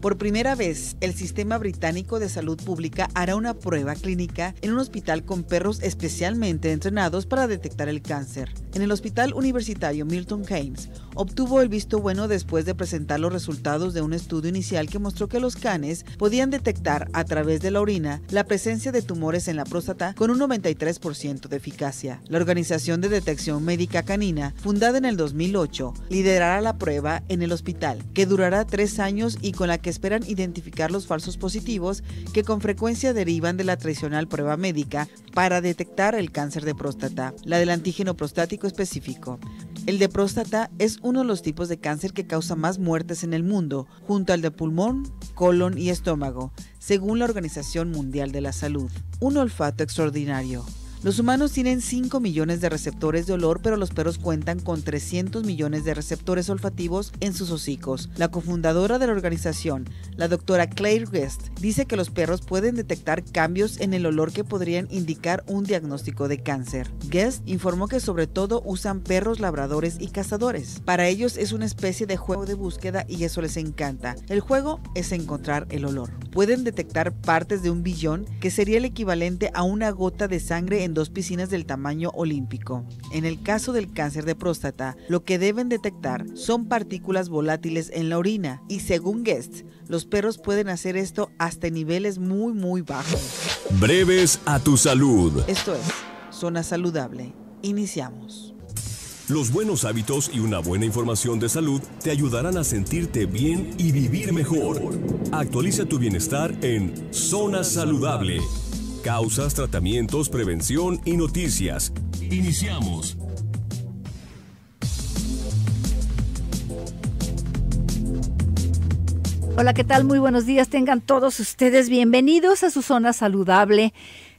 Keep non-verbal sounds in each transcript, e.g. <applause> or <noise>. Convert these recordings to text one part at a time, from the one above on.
Por primera vez, el Sistema Británico de Salud Pública hará una prueba clínica en un hospital con perros especialmente entrenados para detectar el cáncer. En el Hospital Universitario Milton Keynes obtuvo el visto bueno después de presentar los resultados de un estudio inicial que mostró que los canes podían detectar a través de la orina la presencia de tumores en la próstata con un 93% de eficacia. La Organización de Detección Médica Canina, fundada en el 2008, liderará la prueba en el hospital, que durará tres años y con la que esperan identificar los falsos positivos que con frecuencia derivan de la tradicional prueba médica para detectar el cáncer de próstata. La del antígeno prostático específico. El de próstata es uno de los tipos de cáncer que causa más muertes en el mundo, junto al de pulmón, colon y estómago, según la Organización Mundial de la Salud. Un olfato extraordinario, los humanos tienen 5 millones de receptores de olor, pero los perros cuentan con 300 millones de receptores olfativos en sus hocicos. La cofundadora de la organización, la doctora Claire Guest, dice que los perros pueden detectar cambios en el olor que podrían indicar un diagnóstico de cáncer. Guest informó que sobre todo usan perros labradores y cazadores. Para ellos es una especie de juego de búsqueda y eso les encanta. El juego es encontrar el olor. Pueden detectar partes de un billón, que sería el equivalente a una gota de sangre en dos piscinas del tamaño olímpico. En el caso del cáncer de próstata, lo que deben detectar son partículas volátiles en la orina y según Guest, los perros pueden hacer esto hasta niveles muy muy bajos. Breves a tu salud. Esto es Zona Saludable. Iniciamos. Los buenos hábitos y una buena información de salud te ayudarán a sentirte bien y vivir mejor. Actualiza tu bienestar en Zona Saludable causas, tratamientos, prevención y noticias. Iniciamos. Hola, ¿qué tal? Muy buenos días. Tengan todos ustedes bienvenidos a su zona saludable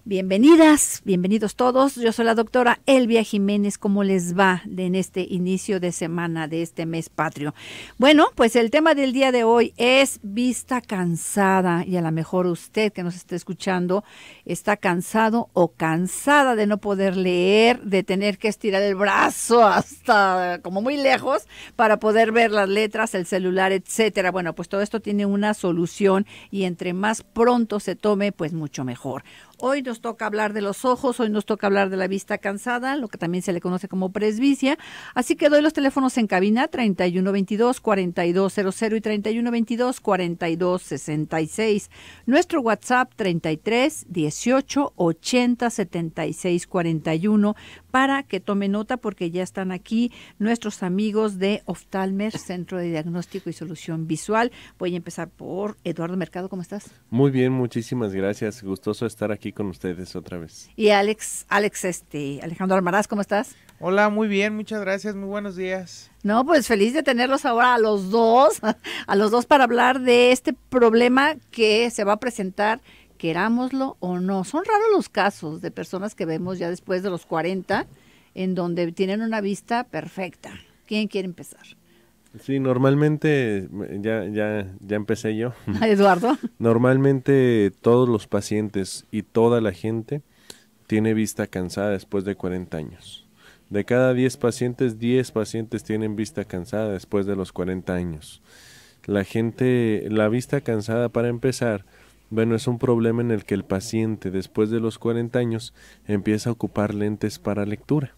Bienvenidas, bienvenidos todos. Yo soy la doctora Elvia Jiménez. ¿Cómo les va en este inicio de semana de este mes patrio? Bueno, pues el tema del día de hoy es vista cansada y a lo mejor usted que nos está escuchando está cansado o cansada de no poder leer, de tener que estirar el brazo hasta como muy lejos para poder ver las letras, el celular, etcétera. Bueno, pues todo esto tiene una solución y entre más pronto se tome, pues mucho mejor. Hoy nos toca hablar de los ojos, hoy nos toca hablar de la vista cansada, lo que también se le conoce como presbicia. Así que doy los teléfonos en cabina 3122-4200 y 3122-4266. Nuestro WhatsApp 33 18 80 76 41 para que tome nota porque ya están aquí nuestros amigos de Oftalmer, Centro de Diagnóstico y Solución Visual. Voy a empezar por Eduardo Mercado, ¿cómo estás? Muy bien, muchísimas gracias. Gustoso estar aquí con ustedes otra vez. Y Alex, Alex este, Alejandro Almaraz, ¿cómo estás? Hola, muy bien, muchas gracias, muy buenos días. No, pues feliz de tenerlos ahora a los dos, <laughs> a los dos para hablar de este problema que se va a presentar querámoslo o no. Son raros los casos de personas que vemos ya después de los 40 en donde tienen una vista perfecta. ¿Quién quiere empezar? Sí, normalmente, ya, ya, ya empecé yo. <laughs> Eduardo. Normalmente todos los pacientes y toda la gente tiene vista cansada después de 40 años. De cada 10 pacientes, 10 pacientes tienen vista cansada después de los 40 años. La gente, la vista cansada para empezar, bueno, es un problema en el que el paciente después de los 40 años empieza a ocupar lentes para lectura.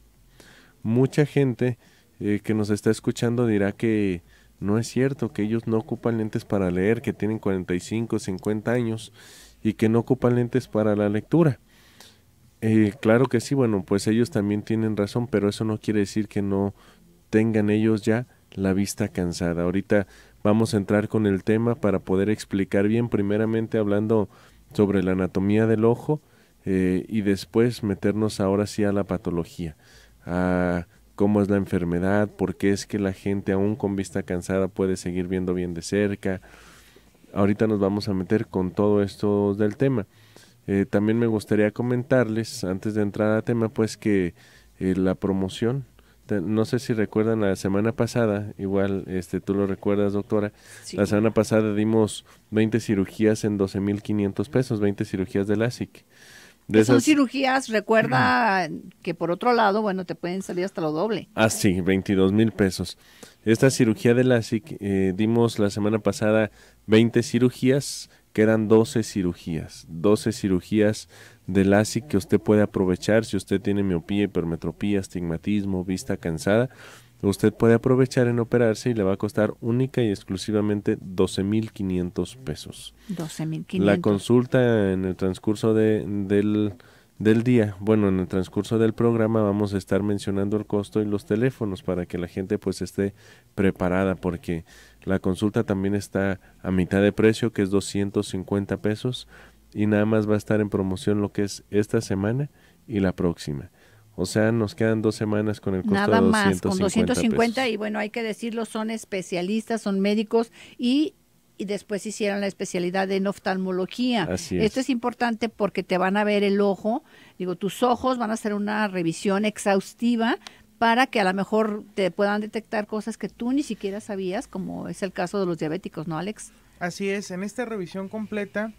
Mucha gente eh, que nos está escuchando dirá que no es cierto, que ellos no ocupan lentes para leer, que tienen 45, 50 años y que no ocupan lentes para la lectura. Eh, claro que sí, bueno, pues ellos también tienen razón, pero eso no quiere decir que no tengan ellos ya la vista cansada. Ahorita vamos a entrar con el tema para poder explicar bien, primeramente hablando sobre la anatomía del ojo eh, y después meternos ahora sí a la patología, a cómo es la enfermedad, por qué es que la gente aún con vista cansada puede seguir viendo bien de cerca. Ahorita nos vamos a meter con todo esto del tema. Eh, también me gustaría comentarles, antes de entrar al tema, pues que eh, la promoción no sé si recuerdan la semana pasada, igual este tú lo recuerdas, doctora. La semana pasada dimos 20 cirugías en 12.500 pesos, 20 cirugías de LASIK. De esas... cirugías, recuerda <clears throat> que por otro lado, bueno, te pueden salir hasta lo doble. Ah, sí, 22 mil pesos. Esta cirugía de LASIK, eh, dimos la semana pasada 20 cirugías, que eran 12 cirugías. 12 cirugías del ASIC que usted puede aprovechar si usted tiene miopía, hipermetropía, astigmatismo, vista cansada. Usted puede aprovechar en operarse y le va a costar única y exclusivamente 12.500 pesos. 12.500. La consulta en el transcurso de, del, del día. Bueno, en el transcurso del programa vamos a estar mencionando el costo y los teléfonos para que la gente pues esté preparada porque la consulta también está a mitad de precio que es 250 pesos y nada más va a estar en promoción lo que es esta semana y la próxima. O sea, nos quedan dos semanas con el costo de 250 más, con 250 y bueno, hay que decirlo, son especialistas, son médicos y, y después hicieron la especialidad en oftalmología. Esto es importante porque te van a ver el ojo, digo, tus ojos van a hacer una revisión exhaustiva para que a lo mejor te puedan detectar cosas que tú ni siquiera sabías, como es el caso de los diabéticos, ¿no, Alex? Así es, en esta revisión completa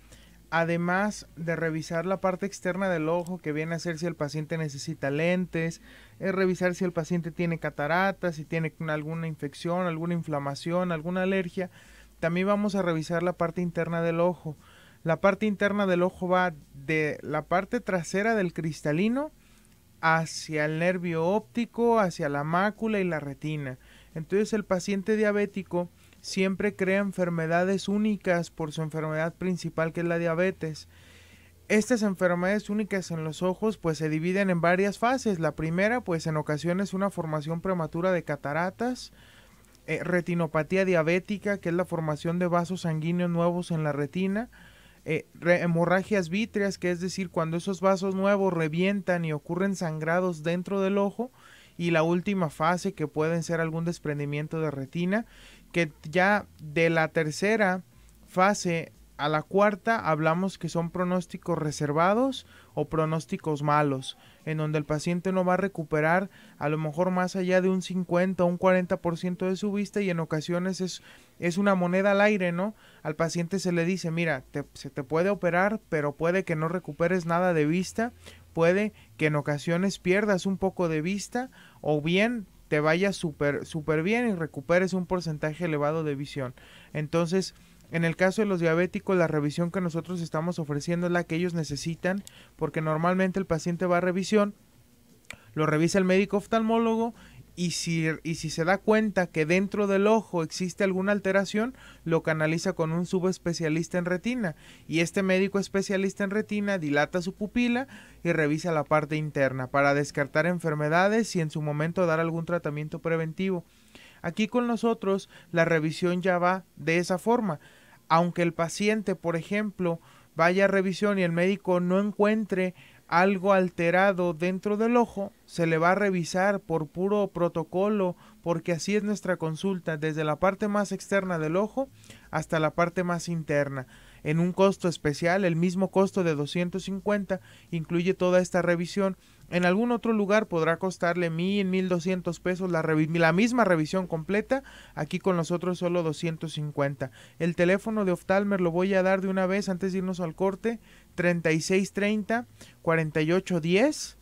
además de revisar la parte externa del ojo, que viene a ser si el paciente necesita lentes, es revisar si el paciente tiene cataratas, si tiene alguna infección, alguna inflamación, alguna alergia, también vamos a revisar la parte interna del ojo. La parte interna del ojo va de la parte trasera del cristalino hacia el nervio óptico, hacia la mácula y la retina. Entonces el paciente diabético siempre crea enfermedades únicas por su enfermedad principal que es la diabetes. Estas enfermedades únicas en los ojos pues se dividen en varias fases. La primera pues en ocasiones una formación prematura de cataratas, eh, retinopatía diabética que es la formación de vasos sanguíneos nuevos en la retina, eh, hemorragias vítreas que es decir cuando esos vasos nuevos revientan y ocurren sangrados dentro del ojo y la última fase que pueden ser algún desprendimiento de retina que ya de la tercera fase a la cuarta hablamos que son pronósticos reservados o pronósticos malos, en donde el paciente no va a recuperar a lo mejor más allá de un 50 o un 40% de su vista y en ocasiones es, es una moneda al aire, ¿no? Al paciente se le dice, mira, se te puede operar, pero puede que no recuperes nada de vista, puede que en ocasiones pierdas un poco de vista o bien vaya súper súper bien y recuperes un porcentaje elevado de visión. Entonces, en el caso de los diabéticos, la revisión que nosotros estamos ofreciendo es la que ellos necesitan, porque normalmente el paciente va a revisión, lo revisa el médico oftalmólogo y si, se da cuenta que dentro del ojo existe alguna alteración, lo canaliza con un subespecialista en retina y este médico especialista en retina dilata su pupila y revisa la parte interna para descartar enfermedades y en su momento dar algún tratamiento preventivo. Aquí con nosotros la revisión ya va de esa forma. Aunque el paciente, por ejemplo, vaya a revisión y el médico no encuentre algo alterado dentro del ojo, se le va a revisar por puro protocolo, porque así es nuestra consulta, desde la parte más externa del ojo hasta la parte más interna en un costo especial, el mismo costo de 250, incluye toda esta revisión. En algún otro lugar podrá costarle mil, mil doscientos pesos la, la, misma revisión completa. Aquí con nosotros solo 250. El teléfono de Oftalmer lo voy a dar de una vez antes de irnos al corte. 3630 4810.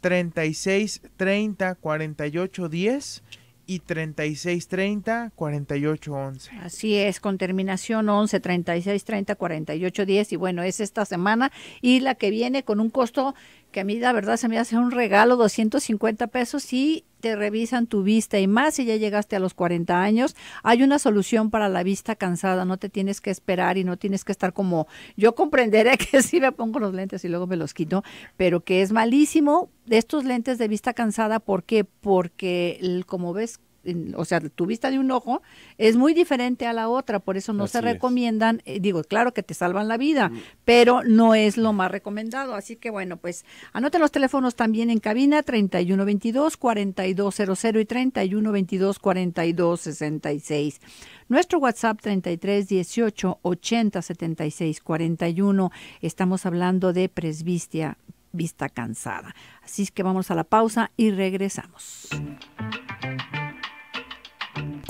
3630 4810 y 3630 4811. Así es, con terminación 11 36 30 48 y bueno, es esta semana y la que viene con un costo que a mí la verdad se me hace un regalo 250 pesos y te revisan tu vista y más si ya llegaste a los 40 años, hay una solución para la vista cansada, no te tienes que esperar y no tienes que estar como yo comprenderé <laughs> que si me pongo los lentes y luego me los quito, pero que es malísimo de estos lentes de vista cansada, ¿por qué? Porque como ves o sea, tu vista de un ojo es muy diferente a la otra, por eso no se recomiendan, eh, digo, claro que te salvan la vida, mm. pero no es lo más recomendado. Así que bueno, pues anoten los teléfonos también en cabina 3122-4200 y 3122-4266. Nuestro WhatsApp 3318 41. Estamos hablando de presbistia, vista cansada. Así es que vamos a la pausa y regresamos.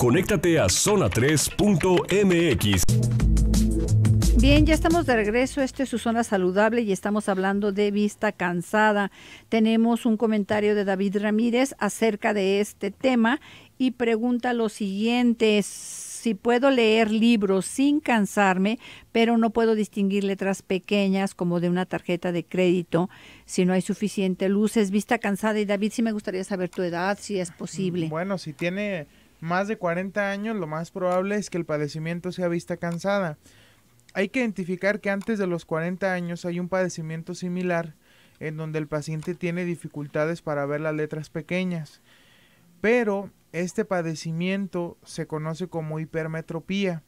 Conéctate a zona3.mx. Bien, ya estamos de regreso. Este es su zona saludable y estamos hablando de vista cansada. Tenemos un comentario de David Ramírez acerca de este tema y pregunta lo siguiente. Si puedo leer libros sin cansarme, pero no puedo distinguir letras pequeñas como de una tarjeta de crédito, si no hay suficiente luz, es vista cansada. Y David, sí me gustaría saber tu edad, si es posible. Bueno, si tiene más de 40 años, lo más probable es que el padecimiento sea vista cansada. Hay que identificar que antes de los 40 años hay un padecimiento similar en donde el paciente tiene dificultades para ver las letras pequeñas. Pero este padecimiento se conoce como hipermetropía.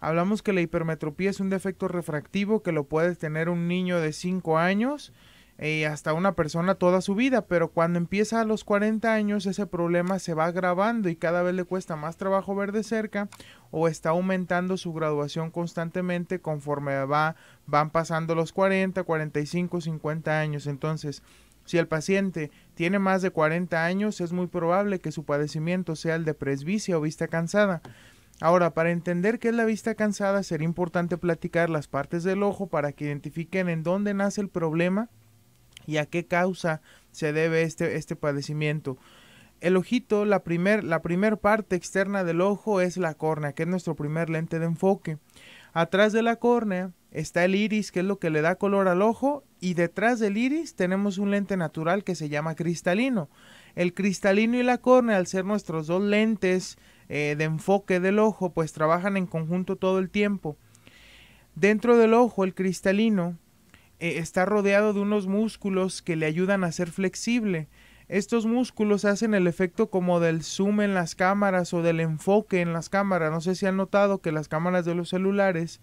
Hablamos que la hipermetropía es un defecto refractivo que lo puede tener un niño de 5 años eh, hasta una persona toda su vida, pero cuando empieza a los 40 años ese problema se va agravando y cada vez le cuesta más trabajo ver de cerca o está aumentando su graduación constantemente conforme va, van pasando los 40, 45, 50 años. Entonces, si el paciente tiene más de 40 años, es muy probable que su padecimiento sea el de presbicia o vista cansada. Ahora, para entender qué es la vista cansada, sería importante platicar las partes del ojo para que identifiquen en dónde nace el problema y a qué causa se debe este, este padecimiento. El ojito, la primera la parte externa del ojo es la córnea, que es nuestro primer lente de enfoque. Atrás de la córnea está el iris, que es lo que le da color al ojo, y detrás del iris tenemos un lente natural que se llama cristalino. El cristalino y la córnea, al ser nuestros dos lentes eh, de enfoque del ojo, pues trabajan en conjunto todo el tiempo. Dentro del ojo, el cristalino eh, está rodeado de unos músculos que le ayudan a ser flexible. Estos músculos hacen el efecto como del zoom en las cámaras o del enfoque en las cámaras. No sé si han notado que las cámaras de los celulares,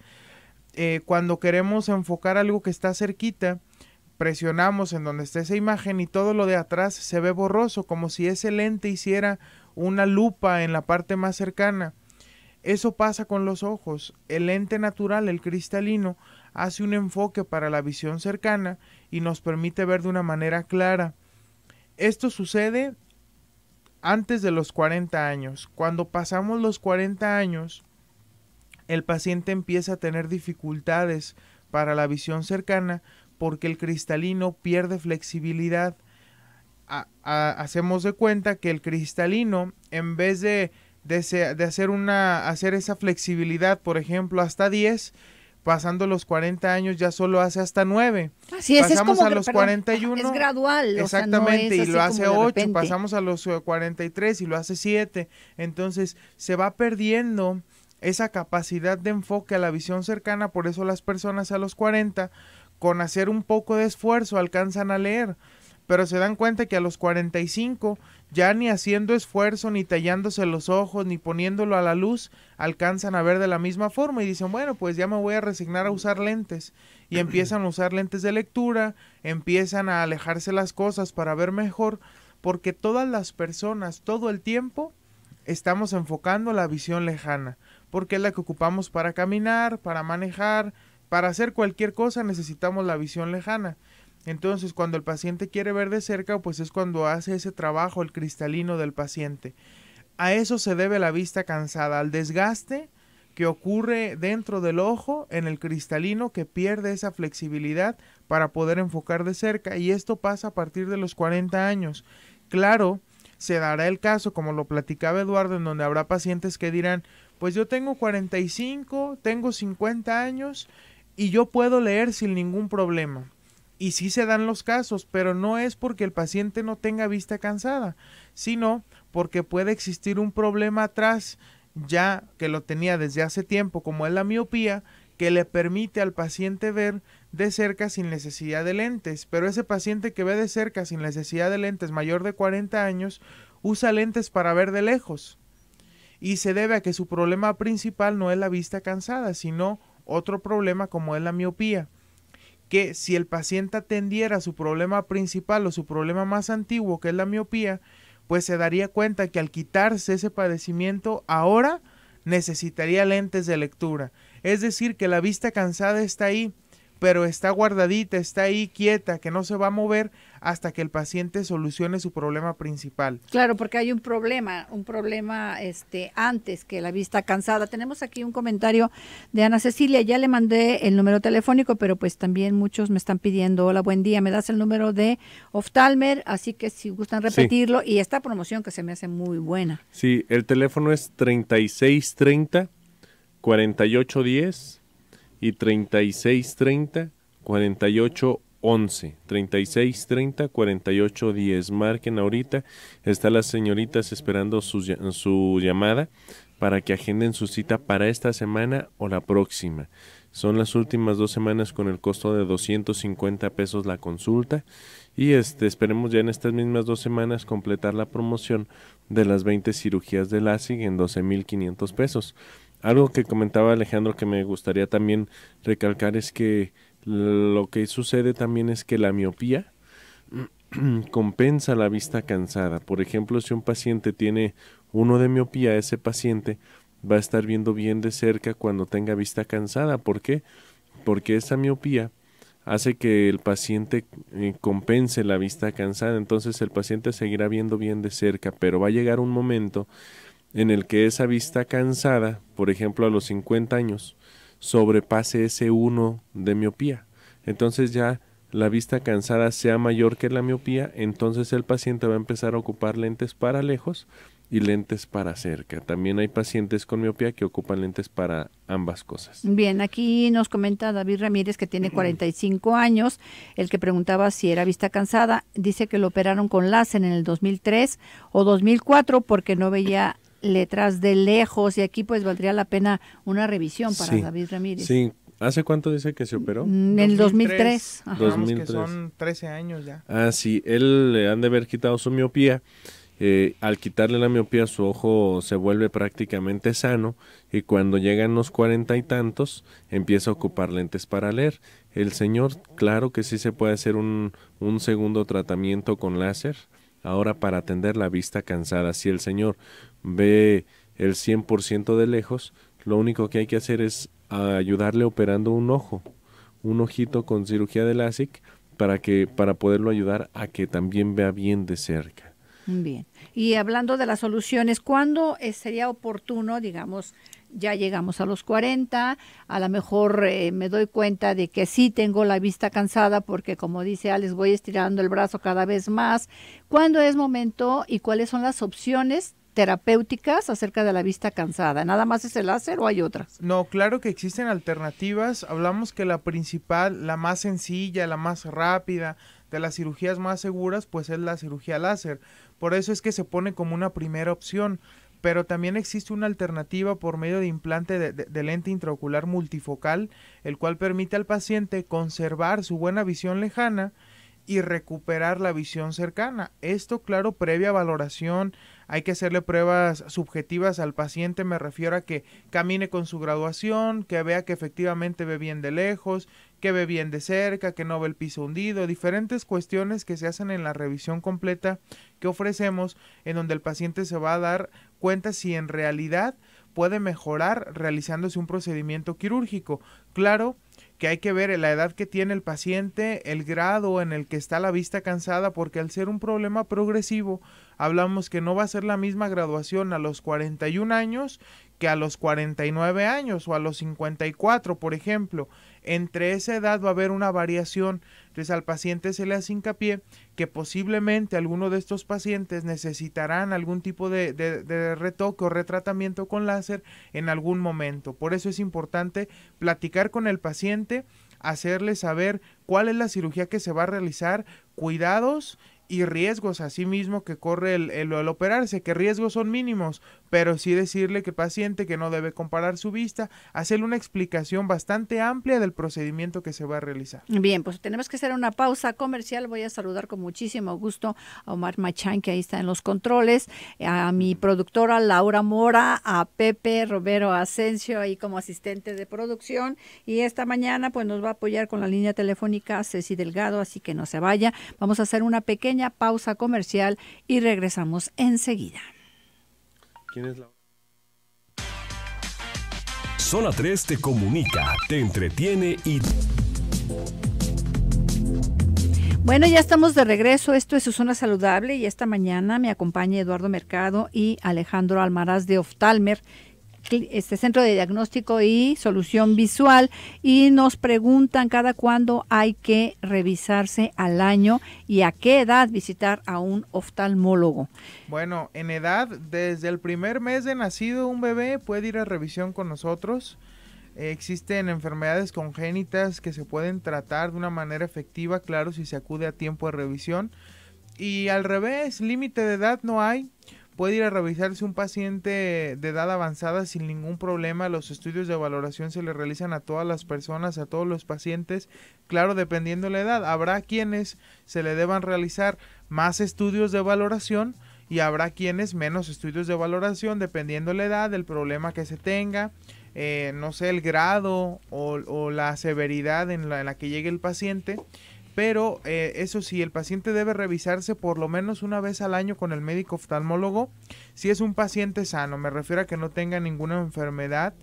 eh, cuando queremos enfocar algo que está cerquita, presionamos en donde está esa imagen y todo lo de atrás se ve borroso, como si ese lente hiciera una lupa en la parte más cercana. Eso pasa con los ojos. El lente natural, el cristalino, hace un enfoque para la visión cercana y nos permite ver de una manera clara. Esto sucede antes de los 40 años. Cuando pasamos los 40 años, el paciente empieza a tener dificultades para la visión cercana porque el cristalino pierde flexibilidad. hacemos de cuenta que el cristalino, en vez de, hacer, una, hacer esa flexibilidad, por ejemplo, hasta 10, pasando los 40 años ya solo hace hasta 9. Así es, pasamos es a los 41. Es gradual. Exactamente, y lo hace 8, pasamos a los 43 y lo hace 7. Entonces se va perdiendo esa capacidad de enfoque a la visión cercana, por eso las personas a los 40, con hacer un poco de esfuerzo, alcanzan a leer, pero se dan cuenta que a los 45 ya ni haciendo esfuerzo, ni tallándose los ojos, ni poniéndolo a la luz, alcanzan a ver de la misma forma y dicen, bueno, pues ya me voy a resignar a usar lentes. Y empiezan a usar lentes de lectura, empiezan a alejarse las cosas para ver mejor, porque todas las personas, todo el tiempo, estamos enfocando la visión lejana, porque es la que ocupamos para caminar, para manejar, para hacer cualquier cosa necesitamos la visión lejana. Entonces, cuando el paciente quiere ver de cerca, pues es cuando hace ese trabajo el cristalino del paciente. A eso se debe la vista cansada, al desgaste que ocurre dentro del ojo en el cristalino que pierde esa flexibilidad para poder enfocar de cerca y esto pasa a partir de los 40 años. Claro, se dará el caso, como lo platicaba Eduardo, en donde habrá pacientes que dirán, pues yo tengo 45, tengo 50 años y yo puedo leer sin ningún problema y sí se dan los casos, pero no es porque el paciente no tenga vista cansada, sino porque puede existir un problema atrás ya que lo tenía desde hace tiempo, como es la miopía, que le permite al paciente ver de cerca sin necesidad de lentes, pero ese paciente que ve de cerca sin necesidad de lentes mayor de 40 años usa lentes para ver de lejos. Y se debe a que su problema principal no es la vista cansada, sino otro problema como es la miopía que si el paciente atendiera su problema principal o su problema más antiguo, que es la miopía, pues se daría cuenta que al quitarse ese padecimiento ahora necesitaría lentes de lectura. Es decir, que la vista cansada está ahí, pero está guardadita, está ahí quieta, que no se va a mover hasta que el paciente solucione su problema principal. Claro, porque hay un problema, un problema este antes que la vista cansada. Tenemos aquí un comentario de Ana Cecilia, ya le mandé el número telefónico, pero pues también muchos me están pidiendo, "Hola, buen día, me das el número de Oftalmer", así que si gustan repetirlo y esta promoción que se me hace muy buena. Sí, el teléfono es 3630 4810 y 3630 4811. 3630 4810. Marquen ahorita. Están las señoritas esperando su, llamada para que agenden su cita para esta semana o la próxima. Son las últimas dos semanas con el costo de 250 pesos la consulta. Y este, esperemos ya en estas mismas dos semanas completar la promoción de las 20 cirugías de LASIK en 12.500 pesos. Algo que comentaba Alejandro que me gustaría también recalcar es que lo que sucede también es que la miopía <clears throat> compensa la vista cansada. Por ejemplo, si un paciente tiene uno de miopía, ese paciente va a estar viendo bien de cerca cuando tenga vista cansada. ¿Por qué? Porque esa miopía hace que el paciente eh, compense la vista cansada. Entonces el paciente seguirá viendo bien de cerca, pero va a llegar un momento en el que esa vista cansada, por ejemplo a los 50 años, sobrepase ese 1 de miopía. Entonces ya la vista cansada sea mayor que la miopía, entonces el paciente va a empezar a ocupar lentes para lejos y lentes para cerca. También hay pacientes con miopía que ocupan lentes para ambas cosas. Bien, aquí nos comenta David Ramírez que tiene 45 <clears throat> años, el que preguntaba si era vista cansada, dice que lo operaron con láser en el 2003 o 2004 porque no veía letras de lejos y aquí pues valdría la pena una revisión para David Ramírez. Sí, ¿hace cuánto dice que se operó? Mm, en el 2003. 2003. Ajá. Que son 13 años ya. Ah, sí, él le han de haber quitado su miopía. Eh, al quitarle la miopía su ojo se vuelve prácticamente sano y cuando llegan los cuarenta y tantos empieza a ocupar lentes para leer. El señor, claro que sí se puede hacer un, un segundo tratamiento con láser ahora para atender la vista cansada. Si el Señor ve el 100% de lejos, lo único que hay que hacer es ayudarle operando un ojo, un ojito con cirugía de LASIK para que para poderlo ayudar a que también vea bien de cerca. Bien. Y hablando de las soluciones, ¿cuándo eh, sería oportuno, digamos, ya llegamos a los 40, a lo mejor eh, me doy cuenta de que sí tengo la vista cansada porque como dice Alex, voy estirando el brazo cada vez más. ¿Cuándo es momento y cuáles son las opciones terapéuticas acerca de la vista cansada? ¿Nada más es el láser o hay otras? No, claro que existen alternativas. Hablamos que la principal, la más sencilla, la más rápida, de las cirugías más seguras, pues es la cirugía láser. Por eso es que se pone como una primera opción pero también existe una alternativa por medio de implante de, lente intraocular multifocal, el cual permite al paciente conservar su buena visión lejana y recuperar la visión cercana. Esto, claro, previa valoración, hay que hacerle pruebas subjetivas al paciente, me refiero a que camine con su graduación, que vea que efectivamente ve bien de lejos, que ve bien de cerca, que no ve el piso hundido, diferentes cuestiones que se hacen en la revisión completa que ofrecemos, en donde el paciente se va a dar cuenta si en realidad puede mejorar realizándose un procedimiento quirúrgico. Claro que hay que ver la edad que tiene el paciente, el grado en el que está la vista cansada, porque al ser un problema progresivo, hablamos que no va a ser la misma graduación a los 41 años que a los 49 años o a los 54, por ejemplo. Entre esa edad va a haber una variación, entonces al paciente se le hace hincapié que posiblemente alguno de estos pacientes necesitarán algún tipo de, retoque o retratamiento con láser en algún momento. Por eso es importante platicar con el paciente hacerle saber cuál es la cirugía que se va a realizar, cuidados y riesgos sí mismo que corre el, el, operarse, que riesgos son mínimos, pero sí decirle que paciente que no debe comparar su vista, hacerle una explicación bastante amplia del procedimiento que se va a realizar. Bien, pues tenemos que hacer una pausa comercial. Voy a saludar con muchísimo gusto a Omar Machán, que ahí está en los controles, eh, a mi productora Laura Mora, a Pepe Romero Asensio, ahí como asistente de producción, y esta mañana pues nos va a apoyar con la línea telefónica Ceci Delgado, así que no se vaya. Vamos a hacer una pequeña pausa comercial y regresamos enseguida. Zona 3 te comunica, te entretiene y... Bueno, ya estamos de regreso. Esto es su zona saludable y esta mañana me acompaña Eduardo Mercado y Alejandro Almaraz de Oftalmer, este centro de diagnóstico y solución visual y nos preguntan cada cuándo hay que revisarse al año y a qué edad visitar a un oftalmólogo. Bueno, en edad, desde el primer mes de nacido un bebé puede ir a revisión con nosotros. existen enfermedades congénitas que se pueden tratar de una manera efectiva, claro, si se acude a tiempo de revisión. Y al revés, límite de edad no hay puede ir a revisarse un paciente de edad avanzada sin ningún problema. Los estudios de valoración se le realizan a todas las personas, a todos los pacientes, claro, dependiendo la edad. Habrá quienes se le deban realizar más estudios de valoración y habrá quienes menos estudios de valoración, dependiendo la edad, el problema que se tenga. Eh, no sé, el grado o, la severidad en la que llegue el paciente. Pero eh, eso sí, el paciente debe revisarse por lo menos una vez al año con el médico oftalmólogo si es un paciente sano, me refiero a que no tenga ninguna enfermedad.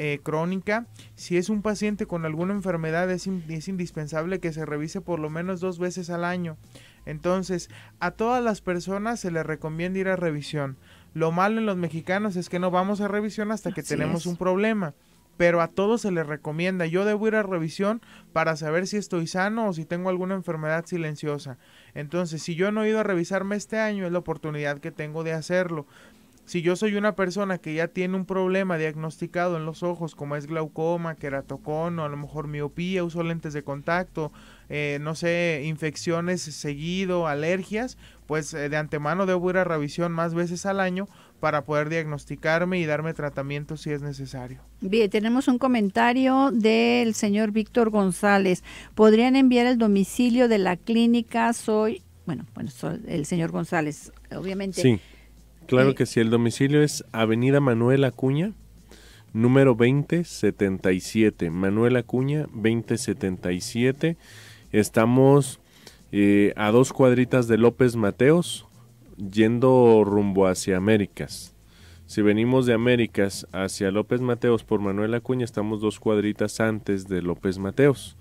Eh, crónica. Si es un paciente con alguna enfermedad, es, indispensable que se revise por lo menos dos veces al año. Entonces, a todas las personas se les recomienda ir a revisión. Lo malo en los mexicanos es que no vamos a revisión hasta que tenemos un problema pero a todos se les recomienda. Yo debo ir a revisión para saber si estoy sano o si tengo alguna enfermedad silenciosa. Entonces, si yo no he ido a revisarme este año, es la oportunidad que tengo de hacerlo. Si yo soy una persona que ya tiene un problema diagnosticado en los ojos, como es glaucoma, queratocono, a lo mejor miopía, uso lentes de contacto, eh, no sé, infecciones seguido, alergias, pues eh, de antemano debo ir a revisión más veces al año para poder diagnosticarme y darme tratamiento si es necesario. Bien, tenemos un comentario del señor Víctor González. ¿Podrían enviar el domicilio de la clínica? Soy, bueno, bueno, el señor González, obviamente. Sí Claro que sí, el domicilio es Avenida Manuel Acuña, número 2077. Manuel Acuña, 2077. Estamos eh, a dos cuadritas de López Mateos, yendo rumbo hacia Américas. Si venimos de Américas hacia López Mateos por Manuel Acuña, estamos dos cuadritas antes de López Mateos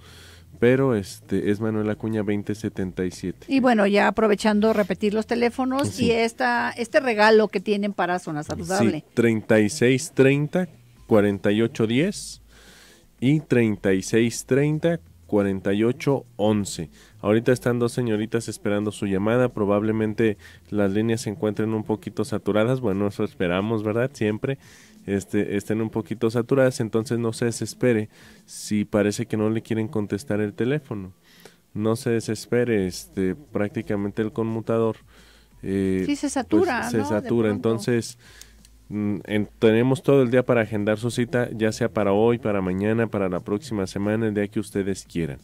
pero este es Manuel Acuña 2077. Y bueno, ya aprovechando repetir los teléfonos y esta este regalo que tienen para Zona Saludable. Sí, 3630 4810 y 3630 4811. Ahorita están dos señoritas esperando su llamada. Probablemente las líneas se encuentren un poquito saturadas. Bueno, eso esperamos, ¿verdad? Siempre este, estén un poquito saturadas, entonces no se desespere si parece que no le quieren contestar el teléfono. No se desespere, este, prácticamente el conmutador. Eh, se pues, satura. se satura, entonces mm, tenemos todo el día para agendar su cita, ya sea para hoy, para mañana, para la próxima semana, el día que ustedes quieran.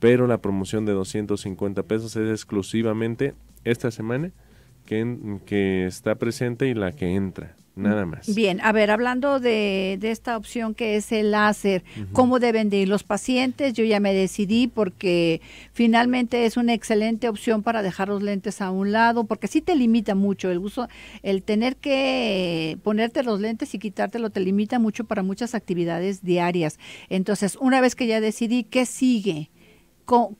Pero la promoción de 250 pesos es exclusivamente esta semana que está presente y la que entra nada más. Bien, a ver, hablando de, esta opción que es el láser, ¿cómo deben de ir los pacientes? Yo ya me decidí porque finalmente es una excelente opción para dejar los lentes a un lado, porque sí te limita mucho el uso, el tener que ponerte los lentes y quitártelo te limita mucho para muchas actividades diarias. Entonces, una vez que ya decidí, ¿qué sigue?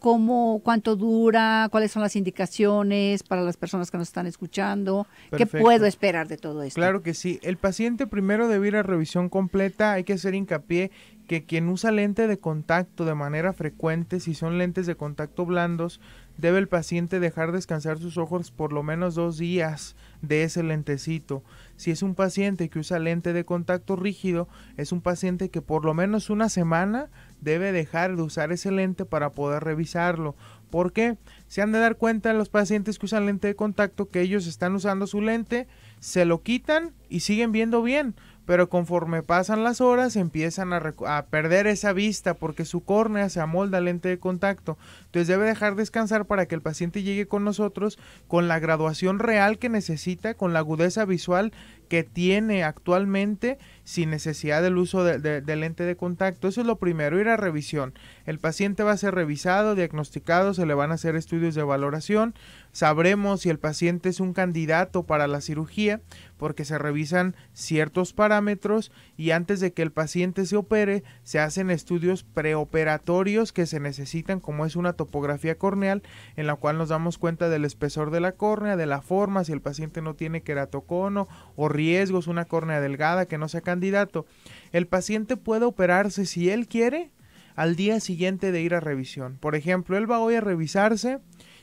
cómo, cuánto dura, cuáles son las indicaciones para las personas que nos están escuchando, qué puedo esperar de todo esto. Claro que sí, el paciente primero debe ir a revisión completa, hay que hacer hincapié que quien usa lente de contacto de manera frecuente, si son lentes de contacto blandos, debe el paciente dejar descansar sus ojos por lo menos dos días de ese lentecito. Si es un paciente que usa lente de contacto rígido, es un paciente que por lo menos una semana debe dejar de usar ese lente para poder revisarlo. ¿Por qué? Se han de dar cuenta los pacientes que usan lente de contacto que ellos están usando su lente, se lo quitan y siguen viendo bien, pero conforme pasan las horas empiezan a, perder esa vista porque su córnea se amolda al lente de contacto. Entonces debe dejar descansar para que el paciente llegue con nosotros con la graduación real que necesita, con la agudeza visual que tiene actualmente sin necesidad del uso del lente de contacto. Eso es lo primero, ir a revisión. El paciente va a ser revisado, diagnosticado, se le van a hacer estudios de valoración. Sabremos si el paciente es un candidato para la cirugía porque se revisan ciertos parámetros y antes de que el paciente se opere se hacen estudios preoperatorios que se necesitan como es una topografía corneal en la cual nos damos cuenta del espesor de la córnea, de la forma, si el paciente no tiene queratocono o riesgos, una córnea delgada que no sea candidato. El paciente puede operarse si él quiere al día siguiente de ir a revisión. Por ejemplo, él va hoy a revisarse,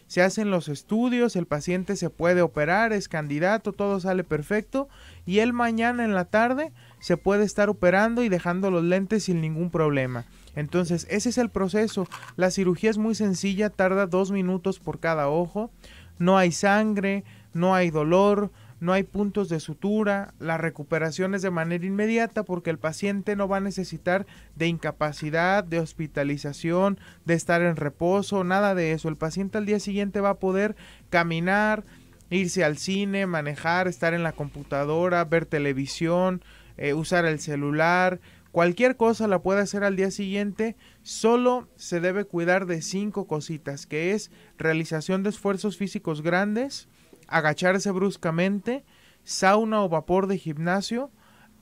se hacen los estudios, el paciente se puede operar, es candidato, todo sale perfecto y él mañana en la tarde se puede estar operando y dejando los lentes sin ningún problema. Entonces, ese es el proceso. La cirugía es muy sencilla, tarda dos minutos por cada ojo, no hay sangre, no hay dolor, no hay puntos de sutura, la recuperación es de manera inmediata porque el paciente no va a necesitar de incapacidad, de hospitalización, de estar en reposo, nada de eso. El paciente al día siguiente va a poder caminar, irse al cine, manejar, estar en la computadora, ver televisión, eh, usar el celular, cualquier cosa la puede hacer al día siguiente, solo se debe cuidar de cinco cositas, que es realización de esfuerzos físicos grandes, agacharse bruscamente, sauna o vapor de gimnasio,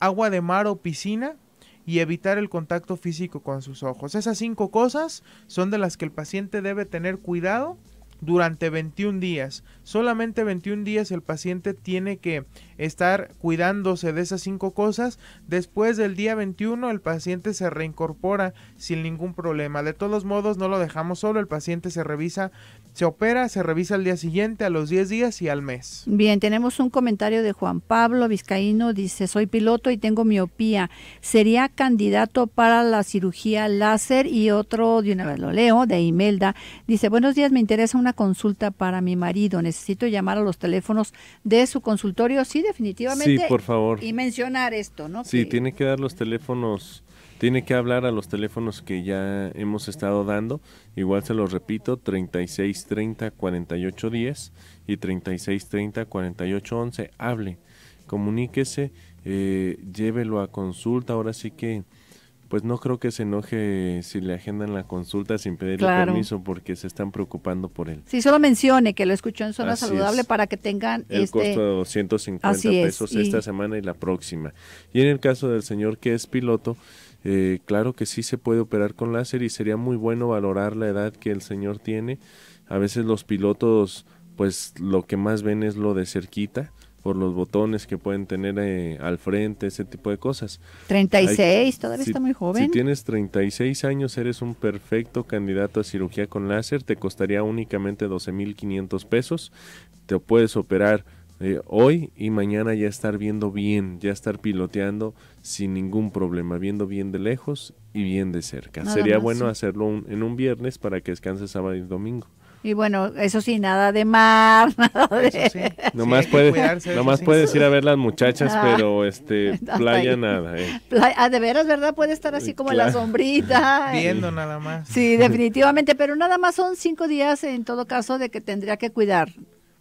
agua de mar o piscina y evitar el contacto físico con sus ojos. Esas cinco cosas son de las que el paciente debe tener cuidado durante 21 días. Solamente 21 días el paciente tiene que estar cuidándose de esas cinco cosas. Después del día 21 el paciente se reincorpora sin ningún problema. De todos modos no lo dejamos solo, el paciente se revisa, se opera, se revisa al día siguiente, a los 10 días y al mes. Bien, tenemos un comentario de Juan Pablo Vizcaíno, dice, soy piloto y tengo miopía. ¿Sería candidato para la cirugía láser? Y otro, de una vez lo leo, de Imelda, dice, buenos días, me interesa una consulta para mi marido. Necesito llamar a los teléfonos de su consultorio. Sí, definitivamente. por favor. Y mencionar esto, ¿no? Sí, tiene que dar los teléfonos. Tiene que hablar a los teléfonos que ya hemos estado dando. Igual se los repito, 3630 4810 y 3630 4811. Hable, comuníquese, eh, llévelo a consulta. Ahora sí que pues no creo que se enoje si le agendan la consulta sin pedirle permiso porque se están preocupando por él. Sí, solo mencione que lo escuchó en Zona Saludable para que tengan el este costo de 250 pesos esta semana y la próxima. Y en el caso del señor que es piloto, eh, claro que sí se puede operar con láser y sería muy bueno valorar la edad que el señor tiene. A veces los pilotos pues lo que más ven es lo de cerquita por los botones que pueden tener eh, al frente, ese tipo de cosas. 36, todavía está muy joven. Si tienes 36 años, eres un perfecto candidato a cirugía con láser, te costaría únicamente 12.500 pesos, te puedes operar eh, hoy y mañana ya estar viendo bien, ya estar piloteando sin ningún problema, viendo bien de lejos y bien de cerca. Sería bueno hacerlo en un viernes para que descanses sábado y domingo. Y bueno, eso sí, nada de mar, <laughs> nada de... Nomás, puede, puedes ir a ver las muchachas, ah. pero este, <laughs> playa nada. Eh. Ah, de veras, ¿verdad? Puede estar así como en la sombrita. <laughs> Viendo nada más. Sí, definitivamente, pero nada más son cinco días en todo caso de que tendría que cuidar.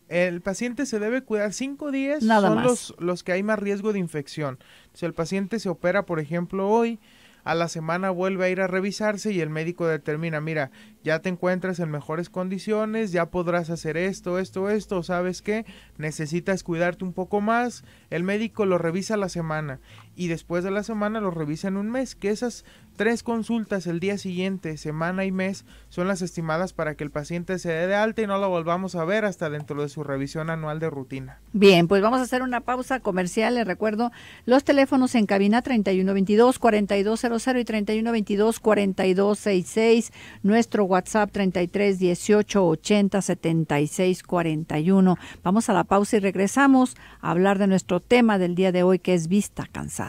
El paciente se debe cuidar cinco días, nada son más. Los, los que hay más riesgo de infección. Si el paciente se opera, por ejemplo, hoy a la semana vuelve a ir a revisarse y el médico determina, mira, ya te encuentras en mejores condiciones, ya podrás hacer esto, esto, esto, ¿sabes qué? Necesitas cuidarte un poco más. El médico lo revisa a la semana y después de la semana lo revisan un mes, que esas tres consultas el día siguiente, semana y mes, son las estimadas para que el paciente se dé de alta y no lo volvamos a ver hasta dentro de su revisión anual de rutina. Bien, pues vamos a hacer una pausa comercial. Les recuerdo los teléfonos en cabina 3122-4200 y 3122-4266, nuestro WhatsApp 3318807641. Vamos a la pausa y regresamos a hablar de nuestro tema del día de hoy, que es vista cansada.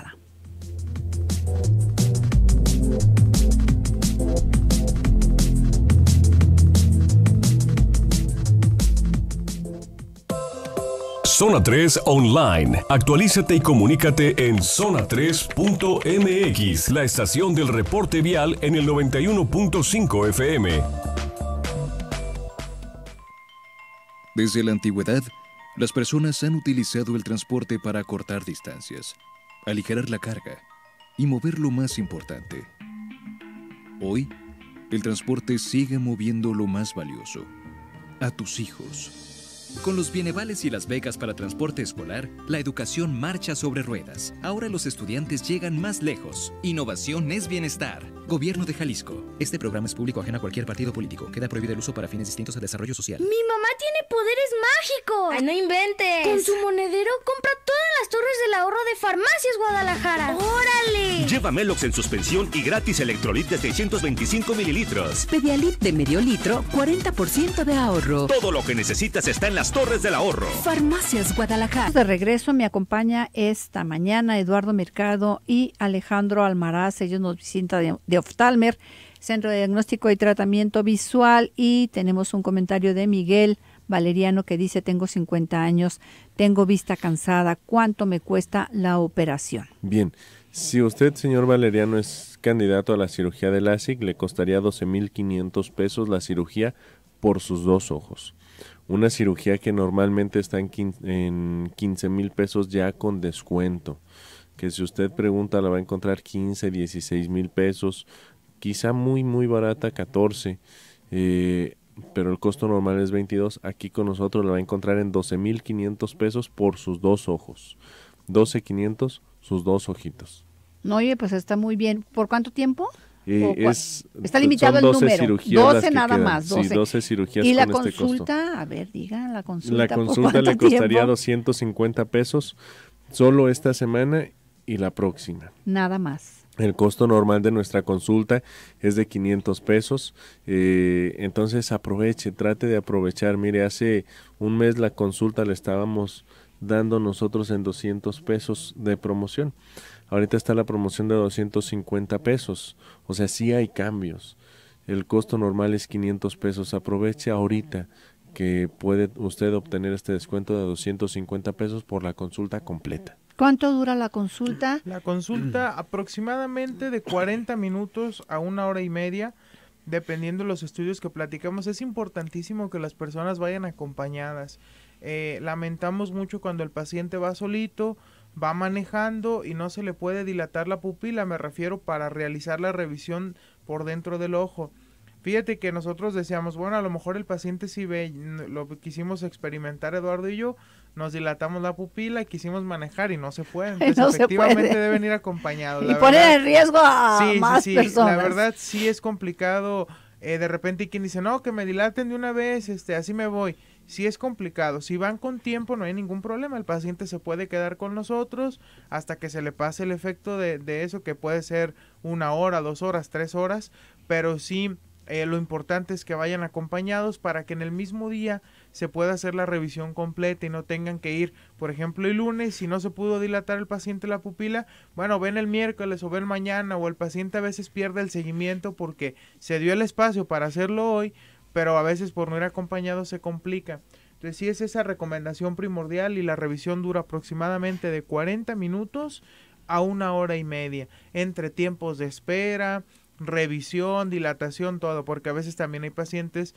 Zona 3 Online. Actualízate y comunícate en zona3.mx, la estación del reporte vial en el 91.5 FM. Desde la antigüedad, las personas han utilizado el transporte para cortar distancias, aligerar la carga y mover lo más importante. Hoy, el transporte sigue moviendo lo más valioso, a tus hijos. Con los bienevales y las becas para transporte escolar, la educación marcha sobre ruedas. Ahora los estudiantes llegan más lejos. Innovación es bienestar. Gobierno de Jalisco. Este programa es público ajeno a cualquier partido político. Queda prohibido el uso para fines distintos al desarrollo social. ¡Mi mamá tiene poderes mágicos! ¡Ay, no inventes! Con su monedero compra todas las torres del ahorro de Farmacias Guadalajara. ¡Órale! Lleva Melox en suspensión y gratis Electrolit de 625 mililitros. Pedialit de medio litro, 40% de ahorro. Todo lo que necesitas está en la Torres del Ahorro. Farmacias Guadalajara. De regreso me acompaña esta mañana Eduardo Mercado y Alejandro Almaraz. Ellos nos visitan de, Oftalmer, Centro de Diagnóstico y Tratamiento Visual. Y tenemos un comentario de Miguel Valeriano que dice, tengo 50 años, tengo vista cansada, ¿cuánto me cuesta la operación? Bien, si usted, señor Valeriano, es candidato a la cirugía de LASIK, le costaría 12.500 pesos la cirugía por sus dos ojos. Una cirugía que normalmente está en 15 mil pesos ya con descuento. Que si usted pregunta la va a encontrar 15, 16 mil pesos. Quizá muy, muy barata, 14. Eh, pero el costo normal es 22. Aquí con nosotros la va a encontrar en 12 mil 500 pesos por sus dos ojos. 12 500, sus dos ojitos. No, oye, pues está muy bien. ¿Por cuánto tiempo? es, está limitado el número. 12 nada más. 12. cirugías. ¿Y la este consulta? A ver, diga la consulta. La consulta le costaría 250 pesos solo esta semana y la próxima. Nada más. El costo normal de nuestra consulta es de 500 pesos. Eh, entonces aproveche, trate de aprovechar. Mire, hace un mes la consulta le estábamos dando nosotros en 200 pesos de promoción. Ahorita está la promoción de 250 pesos. O sea, sí hay cambios. El costo normal es 500 pesos. Aproveche ahorita que puede usted obtener este descuento de 250 pesos por la consulta completa. ¿Cuánto dura la consulta? La consulta <clears throat> aproximadamente de 40 minutos a una hora y media, dependiendo de los estudios que platicamos. Es importantísimo que las personas vayan acompañadas. Eh, lamentamos mucho cuando el paciente va solito, va manejando y no se le puede dilatar la pupila, me refiero para realizar la revisión por dentro del ojo. Fíjate que nosotros decíamos, bueno, a lo mejor el paciente sí ve, lo quisimos experimentar Eduardo y yo, nos dilatamos la pupila, y quisimos manejar y no se puede. <laughs> Entonces, efectivamente deben ir acompañados. <laughs> Y poner en riesgo a más sí, sí, La verdad sí es complicado. Eh, de repente, quien dice, no, que me dilaten de una vez, este, así me voy. Si es complicado. Si van con tiempo no hay ningún problema. El paciente se puede quedar con nosotros hasta que se le pase el efecto de, eso, que puede ser una hora, dos horas, tres horas. Pero sí, eh, lo importante es que vayan acompañados para que en el mismo día se pueda hacer la revisión completa y no tengan que ir, por ejemplo, el lunes, si no se pudo dilatar el paciente la pupila, bueno, ven el miércoles o ven mañana o el paciente a veces pierde el seguimiento porque se dio el espacio para hacerlo hoy, pero a veces por no ir acompañado se complica. Entonces sí es esa recomendación primordial y la revisión dura aproximadamente de 40 minutos a una hora y media, entre tiempos de espera, revisión, dilatación, todo, porque a veces también hay pacientes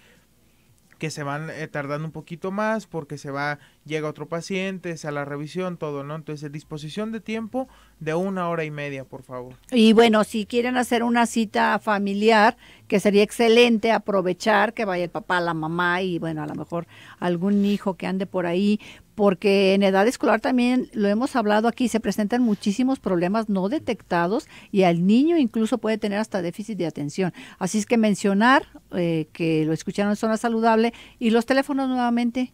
que se van eh, tardando un poquito más porque se va llega otro paciente, sea a la revisión, todo, ¿no? Entonces, disposición de tiempo de una hora y media, por favor. Y bueno, si quieren hacer una cita familiar, que sería excelente aprovechar que vaya el papá, la mamá y, bueno, a lo mejor algún hijo que ande por ahí, porque en edad escolar también lo hemos hablado aquí, se presentan muchísimos problemas no detectados y al niño incluso puede tener hasta déficit de atención. Así es que mencionar eh, que lo escucharon en Zona Saludable y los teléfonos nuevamente.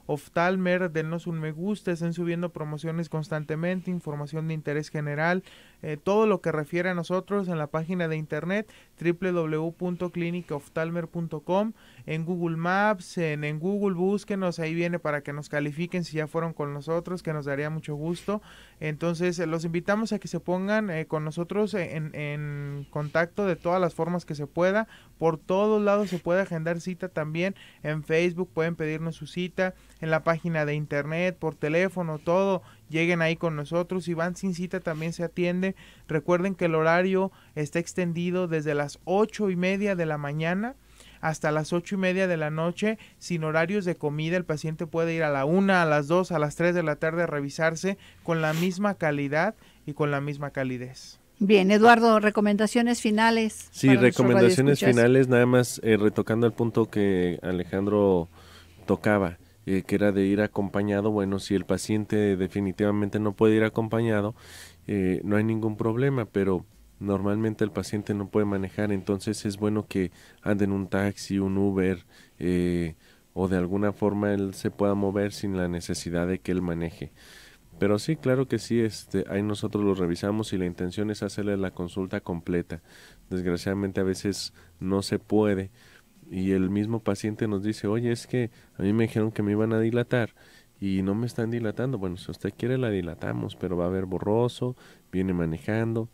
Oftalmer, denos un me gusta, estén subiendo promociones constantemente, información de interés general, eh, todo lo que refiere a nosotros en la página de internet ...www.clinicoftalmer.com... en Google Maps, en, Google búsquenos, ahí viene para que nos califiquen si ya fueron con nosotros, que nos daría mucho gusto. Entonces eh, los invitamos a que se pongan eh, con nosotros en contacto de todas las formas que se pueda, por todos lados se puede agendar cita también en Facebook, pueden pedirnos su cita en la página de internet, por teléfono, todo, lleguen ahí con nosotros. Si van sin cita también se atiende. Recuerden que el horario está extendido desde las ocho y media de la mañana hasta las ocho y media de la noche sin horarios de comida. El paciente puede ir a la una, a las dos, a las tres de la tarde a revisarse con la misma calidad y con la misma calidez. Bien, Eduardo, recomendaciones finales. Sí, recomendaciones finales, nada más eh, retocando el punto que Alejandro tocaba. Eh, que era de ir acompañado. Bueno, si el paciente definitivamente no puede ir acompañado, eh, no hay ningún problema, pero normalmente el paciente no puede manejar, entonces es bueno que ande en un taxi, un Uber eh, o de alguna forma él se pueda mover sin la necesidad de que él maneje. Pero sí, claro que sí, este, ahí nosotros lo revisamos y la intención es hacerle la consulta completa. Desgraciadamente a veces no se puede, y el mismo paciente nos dice, oye, es que a mí me dijeron que me iban a dilatar y no me están dilatando. Bueno, si usted quiere la dilatamos, pero va a ver borroso, viene manejando.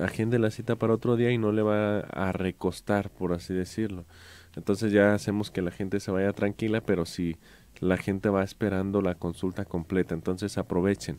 Agende la cita para otro día y no le va a recostar, por así decirlo. Entonces ya hacemos que la gente se vaya tranquila, pero si la gente va esperando la consulta completa, entonces aprovechen.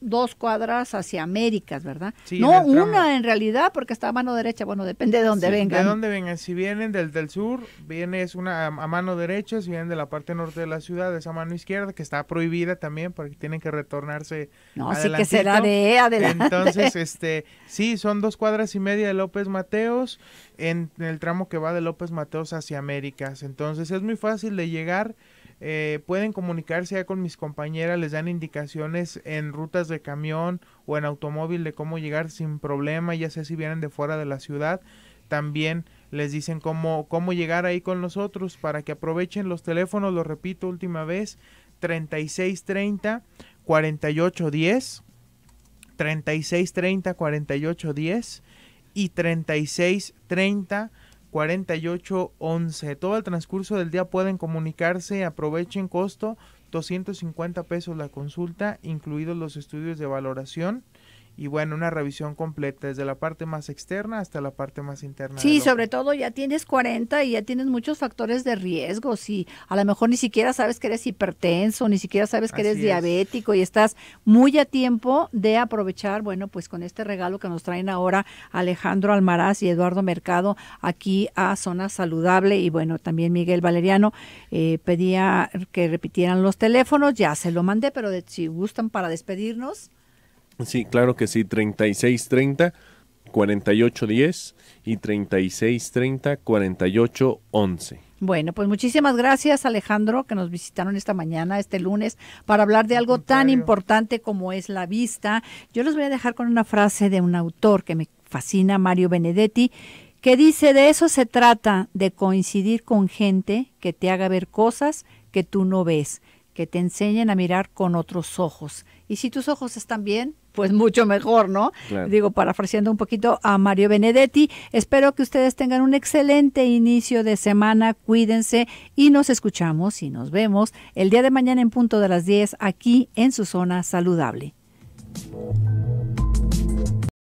dos cuadras hacia Américas, ¿verdad? no, una en realidad, porque está a mano derecha, bueno, depende de dónde sí, vengan. De dónde vengan, si vienen del, del sur, viene es una a mano derecha, si vienen de la parte norte de la ciudad, es a mano izquierda, que está prohibida también, porque tienen que retornarse No, así que será de e adelante. Entonces, este, sí, son dos cuadras y media de López Mateos, en, en el tramo que va de López Mateos hacia Américas, entonces es muy fácil de llegar, eh, pueden comunicarse ya con mis compañeras, les dan indicaciones en rutas de camión o en automóvil de cómo llegar sin problema, ya sea si vienen de fuera de la ciudad, también les dicen cómo, cómo llegar ahí con nosotros para que aprovechen los teléfonos, lo repito última vez, 3630 4810, 3630 4810 y 3630 4811. Todo el transcurso del día pueden comunicarse, aprovechen costo 250 pesos la consulta, incluidos los estudios de valoración y bueno, una revisión completa desde la parte más externa hasta la parte más interna. Sí, sobre todo ya tienes 40 y ya tienes muchos factores de riesgo, si a lo mejor ni siquiera sabes que eres hipertenso, ni siquiera sabes que eres diabético y estás muy a tiempo de aprovechar, bueno, pues con este regalo que nos traen ahora Alejandro Almaraz y Eduardo Mercado aquí a Zona Saludable y bueno, también Miguel Valeriano eh, pedía que repitieran los teléfonos, ya se lo mandé, pero de, si gustan para despedirnos. Sí, claro que sí, 3630 4810 y 3630 4811. Bueno, pues muchísimas gracias Alejandro que nos visitaron esta mañana, este lunes, para hablar de algo tan importante como es la vista. Yo los voy a dejar con una frase de un autor que me fascina, Mario Benedetti, que dice, de eso se trata, de coincidir con gente que te haga ver cosas que tú no ves, que te enseñen a mirar con otros ojos. Y si tus ojos están bien, pues mucho mejor, ¿no? digo Digo, parafraseando un poquito a Mario Benedetti, espero que ustedes tengan un excelente inicio de semana, cuídense y nos escuchamos y nos vemos el día de mañana en punto de las 10 aquí en su zona saludable.